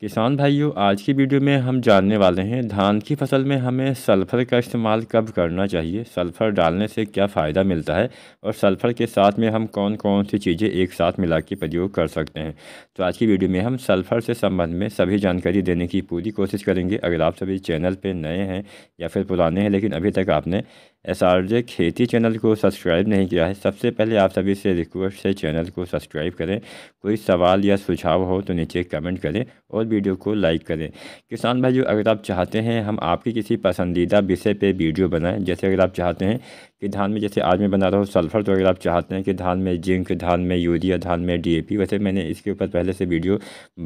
किसान भाइयों आज की वीडियो में हम जानने वाले हैं धान की फसल में हमें सल्फ़र का इस्तेमाल कब करना चाहिए सल्फ़र डालने से क्या फ़ायदा मिलता है और सल्फ़र के साथ में हम कौन कौन सी चीज़ें एक साथ मिला के प्रयोग कर सकते हैं तो आज की वीडियो में हम सल्फ़र से संबंध में सभी जानकारी देने की पूरी कोशिश करेंगे अगर आप सभी चैनल पर नए हैं या फिर पुराने हैं लेकिन अभी तक आपने एस आर जे खेती चैनल को सब्सक्राइब नहीं किया है सबसे पहले आप सभी से रिक्वेस्ट है चैनल को सब्सक्राइब करें कोई सवाल या सुझाव हो तो नीचे कमेंट करें और वीडियो को लाइक करें किसान भाई अगर आप चाहते हैं हम आपकी किसी पसंदीदा विषय पर वीडियो बनाएँ जैसे अगर आप चाहते हैं कि धान में जैसे आज मैं बना रहा हूँ सल्फ़र तो अगर आप चाहते हैं कि धान में जिंक धान में यूरिया धान में डी वैसे मैंने इसके ऊपर पहले से वीडियो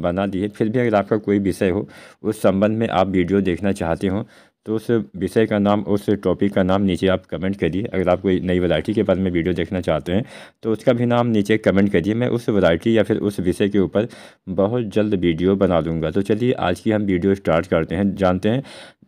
बना दी है फिर भी अगर आपका कोई विषय हो उस संबंध में आप वीडियो देखना चाहते हो तो उस विषय का नाम उस टॉपिक का नाम नीचे आप कमेंट करिए अगर आप कोई नई वैरायटी के बारे में वीडियो देखना चाहते हैं तो उसका भी नाम नीचे कमेंट करिए मैं उस वैरायटी या फिर उस विषय के ऊपर बहुत जल्द वीडियो बना दूंगा तो चलिए आज की हम वीडियो स्टार्ट करते हैं जानते हैं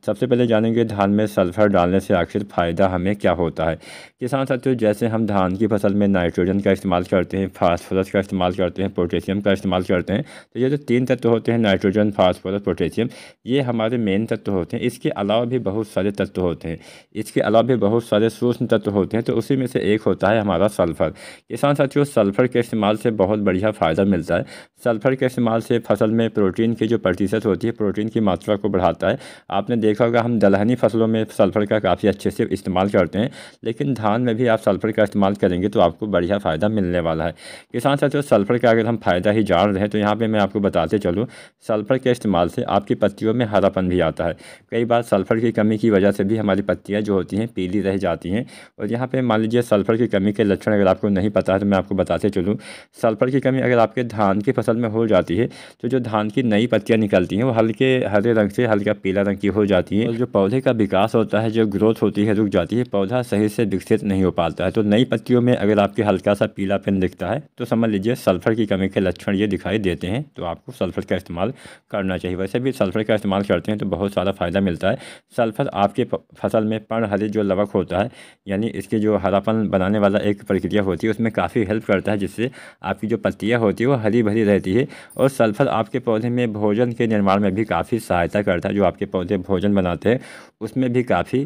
सबसे पहले जानेंगे धान में सल्फ़र डालने से आखिर फ़ायदा हमें क्या होता है किसान साथियों जैसे हम धान की फसल में नाइट्रोजन का इस्तेमाल करते हैं फास्फोरस का इस्तेमाल करते हैं पोटेशियम का इस्तेमाल करते हैं तो ये जो तीन तत्व होते हैं नाइट्रोजन फास्फोरस पोटेशियम ये हमारे मेन तत्व होते हैं इसके अलावा भी बहुत सारे तत्व होते हैं इसके अलावा भी बहुत सारे सूक्ष्म तत्व होते हैं तो उसी में से एक होता है हमारा सल्फ़र किसान साथियों सल्फ़र के इस्तेमाल से बहुत बढ़िया फ़ायदा मिलता है सल्फ़र के इस्तेमाल से फसल में प्रोटीन की जो प्रतिशत होती है प्रोटीन की मात्रा को बढ़ाता है आपने देखा होगा हम दलहनी फसलों में सल्फ़र का काफ़ी अच्छे से इस्तेमाल करते हैं लेकिन धान में भी आप सल्फ़र का इस्तेमाल करेंगे तो आपको बढ़िया फ़ायदा मिलने वाला है किसान साथ सल्फ़र का अगर हम फ़ायदा ही जान रहे हैं तो यहाँ पर मैं आपको बताते चलूँ सल्फ़र के इस्तेमाल से आपकी पत्तियों में हरापन भी आता है कई बार सल्फ़र की कमी की वजह से भी हमारी पत्तियाँ जो होती हैं पीली रह जाती हैं और यहाँ पर मान लीजिए सल्फ़र की कमी के लक्षण अगर आपको नहीं पता है तो मैं आपको बताते चलूँ सल्फ़र की कमी अगर आपके धान की फसल में हो जाती है तो जो धान की नई पत्तियाँ निकलती हैं वो हल्के हरे रंग से हल्का पीला रंग की हो जाती जाती है और जो पौधे का विकास होता है जो ग्रोथ होती है रुक जाती है पौधा सही से विकसित नहीं हो पाता है तो नई पत्तियों में अगर आपके हल्का सा पीलापन दिखता है तो समझ लीजिए सल्फर की कमी के लक्षण ये दिखाई देते हैं तो आपको सल्फर का इस्तेमाल करना चाहिए वैसे भी सल्फर का इस्तेमाल करते हैं तो बहुत सारा फ़ायदा मिलता है सल्फर आपके फसल में पण हरे जो लवक होता है यानी इसके जो हरापन बनाने वाला एक प्रक्रिया होती है उसमें काफ़ी हेल्प करता है जिससे आपकी जो पत्तियाँ होती है वो हरी भरी रहती है और सल्फर आपके पौधे में भोजन के निर्माण में भी काफ़ी सहायता करता है जो आपके पौधे भोजन मनाते बनाते हैं उसमें भी काफ़ी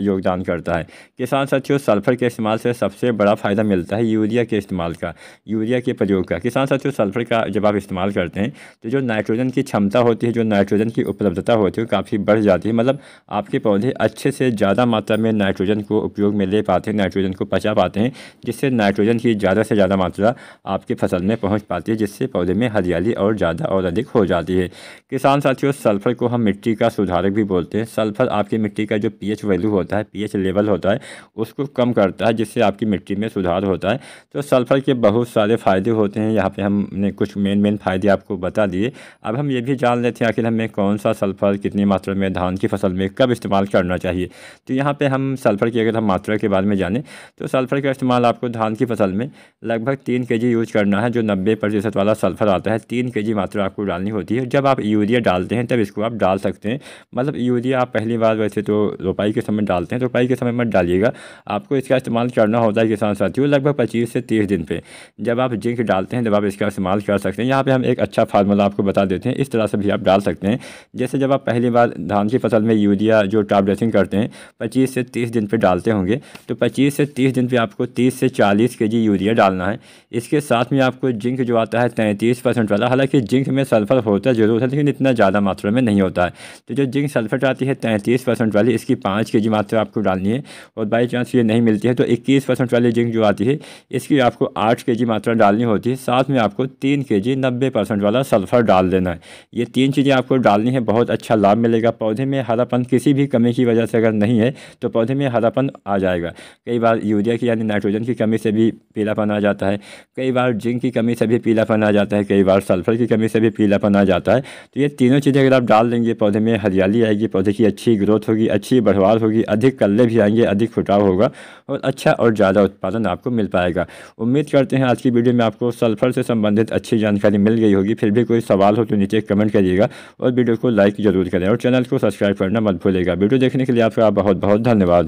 योगदान करता है किसान साथियों सल्फ़र के इस्तेमाल से सबसे बड़ा फ़ायदा मिलता है यूरिया के इस्तेमाल का यूरिया के प्रयोग का किसान साथियों सल्फ़र का जब आप इस्तेमाल करते हैं तो जो नाइट्रोजन की क्षमता होती है जो नाइट्रोजन की उपलब्धता होती है काफ़ी बढ़ जाती है मतलब आपके पौधे अच्छे से ज़्यादा मात्रा में नाइट्रोजन को उपयोग में ले पाते हैं नाइट्रोजन को पचा पाते हैं जिससे नाइट्रोजन की ज़्यादा से ज़्यादा मात्रा आपके फसल में पहुँच पाती है जिससे पौधे में हरियाली और ज़्यादा और अधिक हो जाती है किसान साथियों सल्फ़र को हम मिट्टी का सुधारक भी बोलते हैं सल्फ़र आपकी मिट्टी का जो पी वैल्यू जो होता है पीएच लेवल होता है उसको कम करता है जिससे आपकी मिट्टी में सुधार होता है तो सल्फ़र के बहुत सारे फ़ायदे होते हैं यहाँ पे हमने कुछ मेन मेन फ़ायदे आपको बता दिए अब हम ये भी जान लेते हैं आखिर हमें कौन सा सल्फ़र कितनी मात्रा में धान की फसल में कब इस्तेमाल करना चाहिए तो यहाँ पर हम सल्फ़र की अगर हम मात्रा के बारे में जानें तो सल्फ़र का इस्तेमाल आपको धान की फसल में लगभग तीन के यूज़ करना है जो नब्बे प्रतिशत वाला सल्फ़र आता है तीन के मात्रा आपको डालनी होती है जब आप यूरिया डालते हैं तब इसको आप डाल सकते हैं मतलब यूरिया आप पहली बार वैसे तो रोपाई के समय में डालते हैं तो कटाई के समय मत डालिएगा आपको इसका इस्तेमाल करना होता है किसान साथियों लगभग पच्चीस से तीस दिन पर जब आप जिंक डालते हैं जब आप इसका इस्तेमाल कर सकते हैं यहाँ पर हम एक अच्छा फार्मूला आपको बता देते हैं इस तरह से भी आप डाल सकते हैं जैसे जब आप पहली बार धान की फसल में यूरिया जो टॉप ड्रेसिंग करते हैं पच्चीस से तीस दिन पर डालते होंगे तो पच्चीस से तीस दिन पर आपको तीस से चालीस के यूरिया डालना है इसके साथ में आपको जिंक जो आता है तैंतीस परसेंट वाला हालांकि जिंक में सल्फर होता है जरूर है लेकिन इतना ज़्यादा मात्रा में नहीं होता है तो जो जिंक सल्फर आती है तैंतीस परसेंट वाली इसकी पाँच के के जी मात्रा आपको डालनी है और बाई चांस ये नहीं मिलती है तो इक्कीस परसेंट वाली जिंक जो आती है इसकी आपको आठ के जी मात्रा डालनी होती है साथ में आपको तीन के जी नब्बे परसेंट वाला सल्फ़र डाल देना है ये तीन चीज़ें आपको डालनी है बहुत अच्छा लाभ मिलेगा पौधे में हरापन किसी भी कमी की वजह से अगर नहीं है तो पौधे में हरापन आ जाएगा कई बार यूरिया की यानी नाइट्रोजन की कमी से भी पीलापन आ जाता है कई बार जिंक की कमी से भी पीलापन आ जाता है कई बार सल्फ़र की कमी से भी पीलापन आ जाता है तो ये तीनों चीज़ें अगर आप डाल देंगे पौधे में हरियाली आएगी पौधे की अच्छी ग्रोथ होगी अच्छी बढ़वार होगी होगी अधिक कल्ले भी आएंगे अधिक फुटाव होगा और अच्छा और ज़्यादा उत्पादन आपको मिल पाएगा उम्मीद करते हैं आज की वीडियो में आपको सल्फर से संबंधित अच्छी जानकारी मिल गई होगी फिर भी कोई सवाल हो तो नीचे कमेंट करिएगा और वीडियो को लाइक ज़रूर करें और चैनल को सब्सक्राइब करना मत भूलेगा वीडियो देखने के लिए आपका बहुत बहुत धन्यवाद